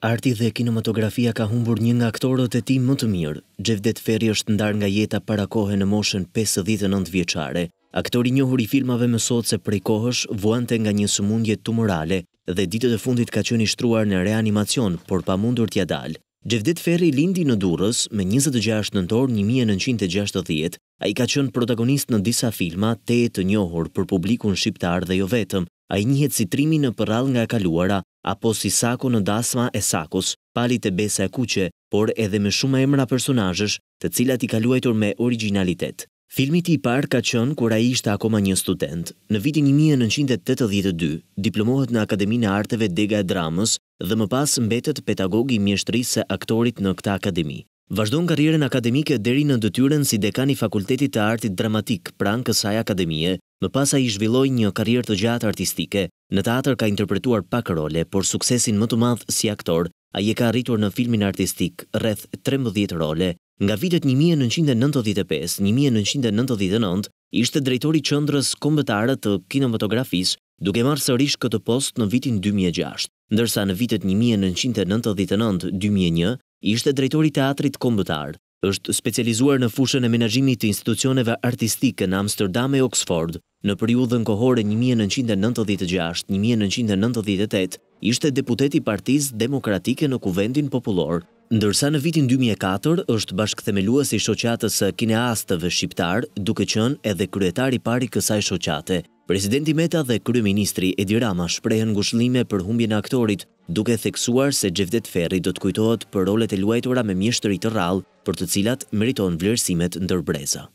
arti dhe kinematografia ka humbur një nga aktorët e ti më të mirë. Gjevdet Ferri është ndarë nga jeta para kohë në moshën 59 vjeqare. Aktori njohur i filmave më sot se prej kohësh vuante nga një sëmundje tumorale dhe ditët e fundit ka qenë i shtruar në reanimacion, por pa mundur t'ja dalë. Gjevdet Ferri lindi në Durës me 26 nëntor 1960, a i ka qënë protagonist në disa filma te e të njohur për publikun shqiptar dhe jo vetëm, a i njëhet si trimi në përral nga kaluara, apo si sako në dasma e sakos, palit e besa e kuqe, por edhe me shumë emra personajësh, të cilat i kaluajtur me originalitet. Filmit i par ka qënë kura ishte akoma një student. Në vitin 1982, diplomohet në Akademinë e Arteve Dega e Dramës dhe më pas mbetet pedagogi mjeshtrisë e aktorit në këta akademi. Vazhdon karrierën akademike deri në dëtyren si dekani Fakultetit të Artit Dramatik pranë kësaj akademie, Më pas ai zhvilloi një karrierë të gjatë artistike. Në teatr ka interpretuar pak role, por suksesin më të madh si aktor ai e ka arritur në filmin artistik rreth 13 role. Nga vitet 1995-1999 ishte drejtori qendrës kombëtare të kinematografisë, duke marrë sërish këtë post në vitin 2006. Ndërsa në vitet 1999-2001 ishte drejtori teatrit kombëtar është specializuar në fushën e menaxhimit të institucioneve artistike në Amsterdam e Oxford në periudhën kohore 1996-1998, ishte deputet i Partisë Demokratike në Kuvendin Popullor, ndërsa në vitin 2004 është bashkëthemeluesi i shoqatës së kineastëve shqiptar, duke qenë edhe kryetari i parë i kësaj shoqate. Presidenti Meta dhe Kryeministri Edi Rama shprehen ngushëllime për humbjen e aktorit, duke theksuar se Gjevdet Ferri do të kujtohet për rolet e luajtura me mjeshtëri të rrallë, për të cilat meriton vlerësimet ndërbreza. breza.